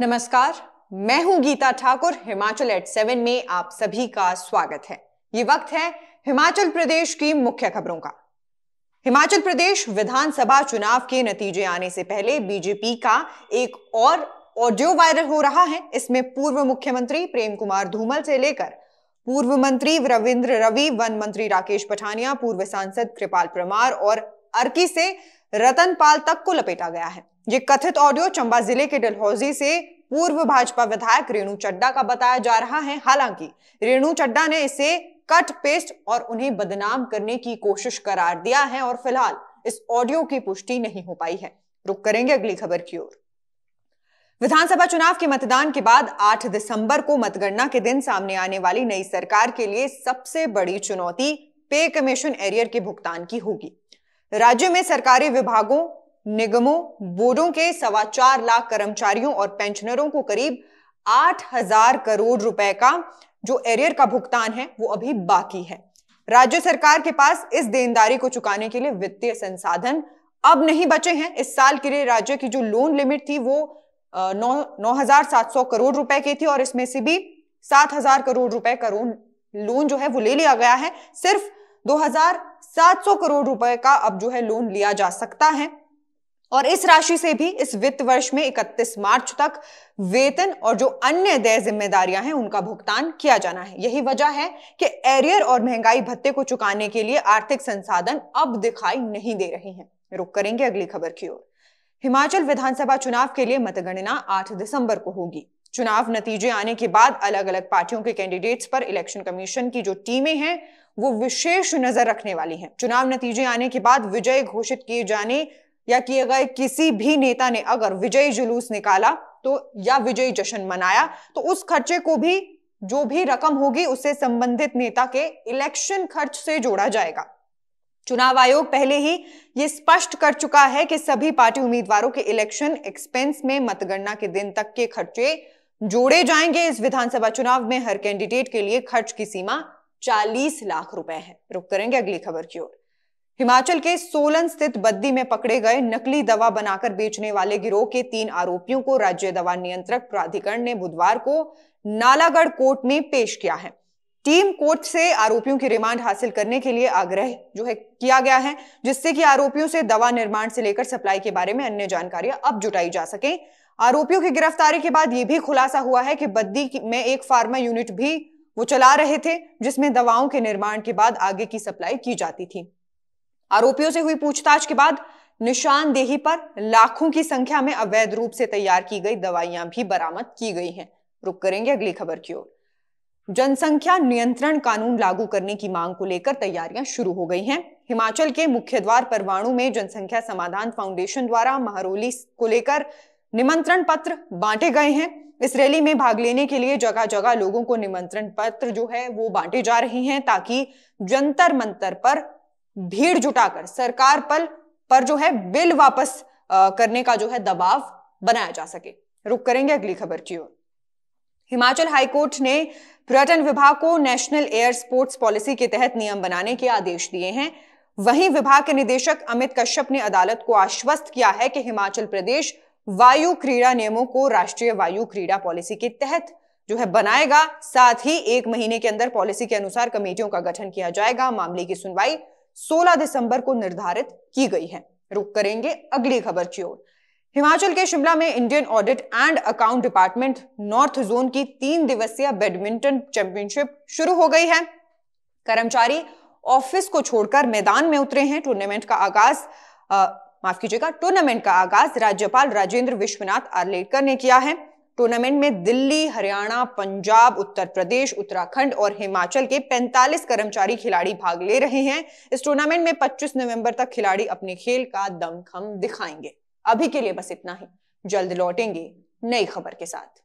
नमस्कार मैं हूं गीता ठाकुर हिमाचल एट सेवन में आप सभी का स्वागत है ये वक्त है हिमाचल प्रदेश की मुख्य खबरों का हिमाचल प्रदेश विधानसभा चुनाव के नतीजे आने से पहले बीजेपी का एक और ऑडियो वायरल हो रहा है इसमें पूर्व मुख्यमंत्री प्रेम कुमार धूमल से लेकर पूर्व मंत्री रविंद्र रवि वन मंत्री राकेश पठानिया पूर्व सांसद कृपाल परमार और अर्की से रतन पाल तक को लपेटा गया है ये कथित ऑडियो चंबा जिले के डलहौजी से पूर्व भाजपा विधायक रेणु चड्डा का बताया जा रहा है हालांकि रेणु चड्डा ने इसे कट पेस्ट और उन्हें बदनाम करने की कोशिश करार दिया है और फिलहाल इस ऑडियो की पुष्टि नहीं हो पाई है रुक करेंगे अगली खबर की ओर विधानसभा चुनाव के मतदान के बाद 8 दिसंबर को मतगणना के दिन सामने आने वाली नई सरकार के लिए सबसे बड़ी चुनौती पे कमीशन एरियर के भुगतान की होगी राज्य में सरकारी विभागों निगमों बोर्डों के सवा चार लाख कर्मचारियों और पेंशनरों को करीब आठ हजार करोड़ रुपए का जो एरियर का भुगतान है वो अभी बाकी है राज्य सरकार के पास इस देनदारी को चुकाने के लिए वित्तीय संसाधन अब नहीं बचे हैं इस साल के लिए राज्य की जो लोन लिमिट थी वो नौ नौ हजार सात सौ करोड़ रुपए की थी और इसमें से भी सात हजार करोड़ रुपए का लोन जो है वो ले लिया गया है सिर्फ 2700 करोड़ रुपए का अब जो है लोन लिया जा सकता है और इस राशि से भी इस वित्त वर्ष में 31 मार्च तक वेतन और जो अन्य देय जिम्मेदारियां हैं उनका भुगतान किया जाना है यही वजह है कि एरियर और महंगाई भत्ते को चुकाने के लिए आर्थिक संसाधन अब दिखाई नहीं दे रहे हैं रुक करेंगे अगली खबर की ओर हिमाचल विधानसभा चुनाव के लिए मतगणना 8 दिसंबर को होगी चुनाव नतीजे आने के बाद अलग अलग पार्टियों के कैंडिडेट्स पर इलेक्शन कमीशन की जो टीमें हैं वो विशेष नजर रखने वाली हैं चुनाव नतीजे आने के बाद विजय घोषित किए जाने या किए गए किसी भी नेता ने अगर विजयी जुलूस निकाला तो या विजयी जश्न मनाया तो उस खर्चे को भी जो भी रकम होगी उसे संबंधित नेता के इलेक्शन खर्च से जोड़ा जाएगा चुनाव आयोग पहले ही ये स्पष्ट कर चुका है कि सभी पार्टी उम्मीदवारों के इलेक्शन एक्सपेंस में मतगणना के दिन तक के खर्चे जोड़े जाएंगे इस विधानसभा चुनाव में हर कैंडिडेट के लिए खर्च की सीमा 40 लाख रुपए है रुक करेंगे अगली खबर की ओर हिमाचल के सोलन स्थित बद्दी में पकड़े गए नकली दवा बनाकर बेचने वाले गिरोह के तीन आरोपियों को राज्य दवा नियंत्रक प्राधिकरण ने बुधवार को नालागढ़ कोर्ट में पेश किया है टीम कोर्ट से आरोपियों की रिमांड हासिल करने के लिए आग्रह जो है किया गया है जिससे कि आरोपियों से दवा निर्माण से लेकर सप्लाई के बारे में अन्य जानकारियां अब जुटाई जा सके आरोपियों की गिरफ्तारी के बाद यह भी खुलासा हुआ है कि बद्दी में एक फार्मा यूनिट भी वो चला रहे थे जिसमें दवाओं के निर्माण के बाद आगे की सप्लाई की जाती थी आरोपियों से हुई पूछताछ के बाद निशानदेही पर लाखों की संख्या में अवैध रूप से तैयार की गई दवाइयां भी बरामद की गई हैं रुक करेंगे अगली खबर की ओर जनसंख्या नियंत्रण कानून लागू करने की मांग को लेकर तैयारियां शुरू हो गई हैं हिमाचल के मुख्य द्वार परवाणु में जनसंख्या समाधान फाउंडेशन द्वारा महरोली को लेकर निमंत्रण पत्र बांटे गए हैं इस रैली में भाग लेने के लिए जगह जगह लोगों को निमंत्रण पत्र जो है वो बांटे जा रहे हैं ताकि जंतर मंतर पर भीड़ जुटाकर सरकार पर पर जो है बिल वापस करने का जो है दबाव बनाया जा सके रुक करेंगे अगली खबर की ओर हिमाचल हाईकोर्ट ने पर्यटन विभाग को नेशनल एयर स्पोर्ट्स पॉलिसी के तहत नियम बनाने के आदेश दिए हैं वहीं विभाग के निदेशक अमित कश्यप ने अदालत को आश्वस्त किया है कि हिमाचल प्रदेश वायु क्रीड़ा नियमों को राष्ट्रीय वायु क्रीड़ा पॉलिसी के तहत जो है बनाएगा साथ ही एक महीने के अंदर पॉलिसी के अनुसार कमेटियों का गठन किया जाएगा मामले की सुनवाई 16 दिसंबर को निर्धारित की गई है रुक करेंगे अगली खबर की ओर हिमाचल के शिमला में Indian audit and account department north zone की तीन दिवसीय बैडमिंटन चैंपियनशिप शुरू हो गई है कर्मचारी ऑफिस को छोड़कर मैदान में उतरे हैं टूर्नामेंट का आगाज माफ कीजिएगा टूर्नामेंट का आगाज राज्यपाल राजेंद्र विश्वनाथ आर्लेकर ने किया है टूर्नामेंट में दिल्ली हरियाणा पंजाब उत्तर प्रदेश उत्तराखंड और हिमाचल के 45 कर्मचारी खिलाड़ी भाग ले रहे हैं इस टूर्नामेंट में 25 नवंबर तक खिलाड़ी अपने खेल का दमखम दिखाएंगे अभी के लिए बस इतना ही जल्द लौटेंगे नई खबर के साथ